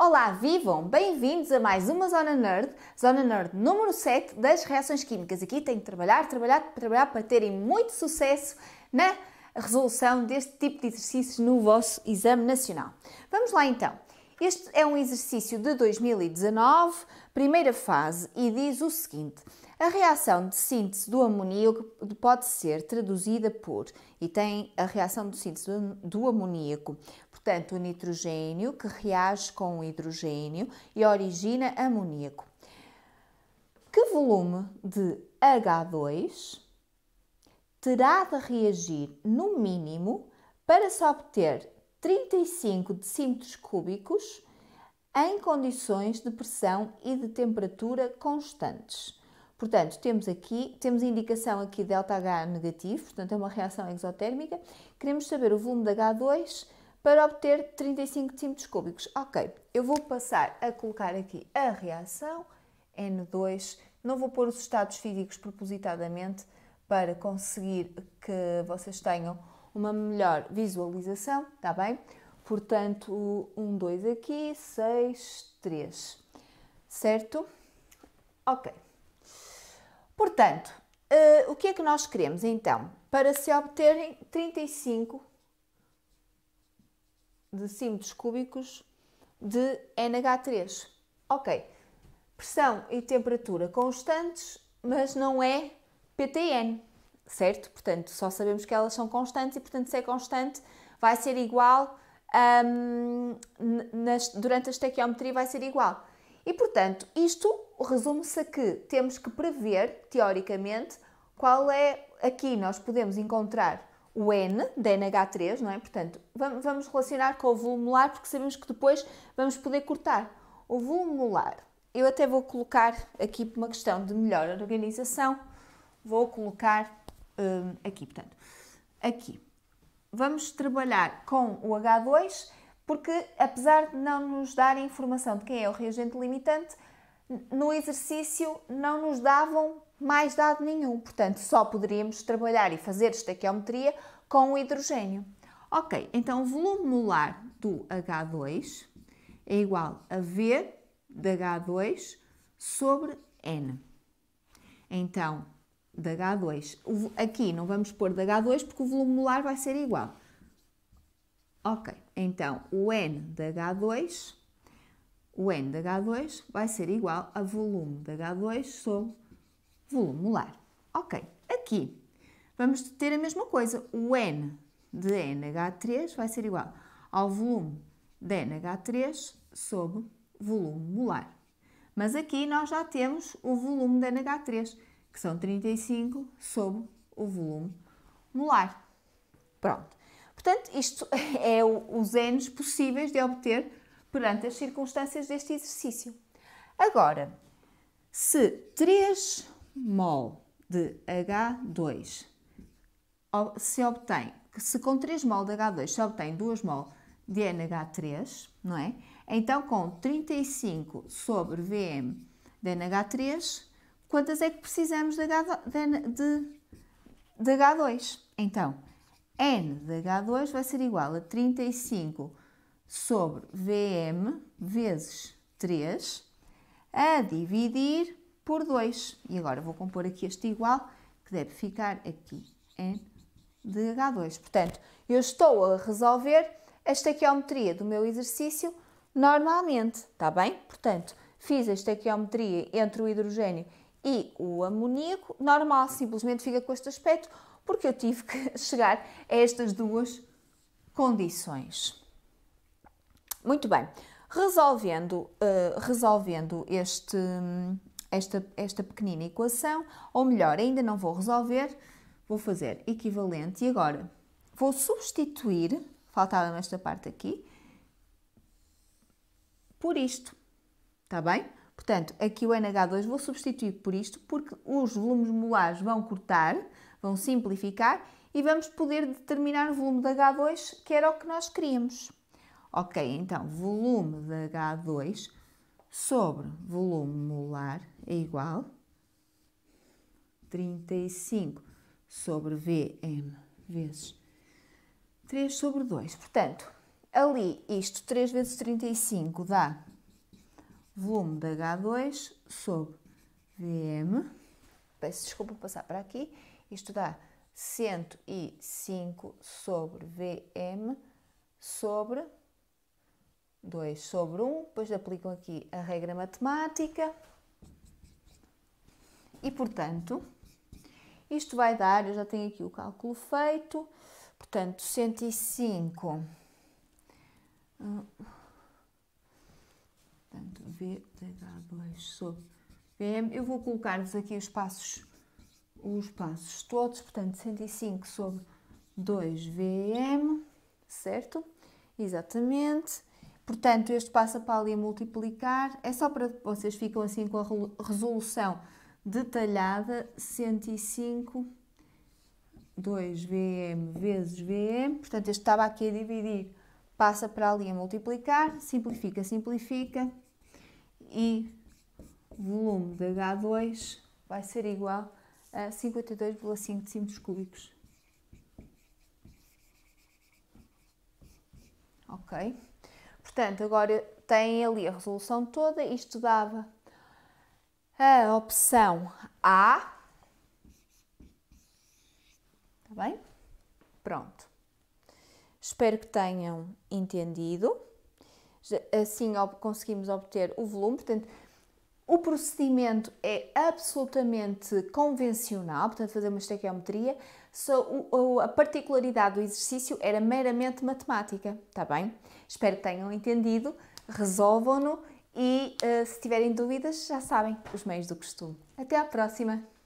Olá, vivam! Bem-vindos a mais uma Zona Nerd, Zona Nerd número 7 das reações químicas. Aqui tem que trabalhar, trabalhar, trabalhar para terem muito sucesso na resolução deste tipo de exercícios no vosso exame nacional. Vamos lá então. Este é um exercício de 2019, primeira fase, e diz o seguinte: a reação de síntese do amoníaco pode ser traduzida por, e tem a reação de síntese do amoníaco, portanto, o nitrogênio que reage com o hidrogênio e origina amoníaco. Que volume de H2 terá de reagir no mínimo para se obter 35 decímetros cúbicos em condições de pressão e de temperatura constantes. Portanto, temos aqui, temos indicação aqui delta H negativo, portanto é uma reação exotérmica. Queremos saber o volume de H2 para obter 35 decímetros cúbicos. Ok, eu vou passar a colocar aqui a reação N2. Não vou pôr os estados físicos propositadamente para conseguir que vocês tenham uma melhor visualização, está bem? Portanto, um, dois aqui, seis, três, certo? Ok. Portanto, uh, o que é que nós queremos então? Para se obterem 35 decímetros cúbicos de NH3. Ok, pressão e temperatura constantes, mas não é PTN, certo? Portanto, só sabemos que elas são constantes e, portanto, se é constante, vai ser igual hum, nas, durante a estequiometria, vai ser igual. E, portanto, isto resume-se a que temos que prever, teoricamente, qual é. Aqui nós podemos encontrar o N da NH3, não é? Portanto, vamos relacionar com o volume molar porque sabemos que depois vamos poder cortar. O volume molar, eu até vou colocar aqui por uma questão de melhor organização, vou colocar Hum, aqui. Portanto, aqui vamos trabalhar com o H2 porque, apesar de não nos dar informação de quem é o reagente limitante, no exercício não nos davam mais dado nenhum. Portanto, só poderíamos trabalhar e fazer estaquiometria com o hidrogênio. Ok, então o volume molar do H2 é igual a V de H2 sobre N. Então, de H2. Aqui não vamos pôr de H2 porque o volume molar vai ser igual. Ok, então o N de H2, o N de H2 vai ser igual a volume de H2 sobre volume molar. Ok, aqui vamos ter a mesma coisa. O N de NH3 vai ser igual ao volume de NH3 sobre volume molar. Mas aqui nós já temos o volume de NH3 que são 35 sobre o volume molar. Pronto. Portanto, isto é o, os N's possíveis de obter perante as circunstâncias deste exercício. Agora, se 3 mol de H2 se obtém, se com 3 mol de H2 se obtém 2 mol de NH3, não é? Então, com 35 sobre VM de NH3, quantas é que precisamos de, H, 2 Então, N de H2 vai ser igual a 35 sobre VM vezes 3 a dividir por 2. E agora vou compor aqui este igual, que deve ficar aqui N de H2. Portanto, eu estou a resolver a estequiometria do meu exercício normalmente, está bem? Portanto, fiz a estequiometria entre o hidrogênio e o amoníaco normal simplesmente fica com este aspecto porque eu tive que chegar a estas duas condições. Muito bem, resolvendo, uh, resolvendo este, esta, esta pequenina equação, ou melhor, ainda não vou resolver, vou fazer equivalente e agora vou substituir, faltava esta parte aqui, por isto, está bem? Portanto, aqui o NH2 vou substituir por isto, porque os volumes molares vão cortar, vão simplificar e vamos poder determinar o volume de H2, que era o que nós queríamos. Ok, então, volume de H2 sobre volume molar é igual a 35 sobre Vm vezes 3 sobre 2. Portanto, ali isto 3 vezes 35 dá volume de H2 sobre VM. Peço desculpa passar para aqui. Isto dá 105 sobre VM sobre 2 sobre 1. Depois aplicam aqui a regra matemática. E, portanto, isto vai dar, eu já tenho aqui o cálculo feito, portanto, 105... Portanto, VW sobre Vm. Eu vou colocar-vos aqui os passos, os passos todos. Portanto, 105 sobre 2 VM, certo? Exatamente. Portanto, este passa para ali a multiplicar. É só para vocês ficam assim com a resolução detalhada. 105 2 VM vezes VM. Portanto, este estava aqui a dividir. Passa para ali a multiplicar. Simplifica, simplifica e volume de H2 vai ser igual a 52,5 decímetros cúbicos. Ok? Portanto, agora tem ali a resolução toda. Isto dava a opção A. Está bem? Pronto. Espero que tenham entendido assim conseguimos obter o volume. Portanto, o procedimento é absolutamente convencional, portanto, uma estequiometria, só a particularidade do exercício era meramente matemática, está bem? Espero que tenham entendido, resolvam-no e, eh, se tiverem dúvidas, já sabem os meios do costume. Até à próxima!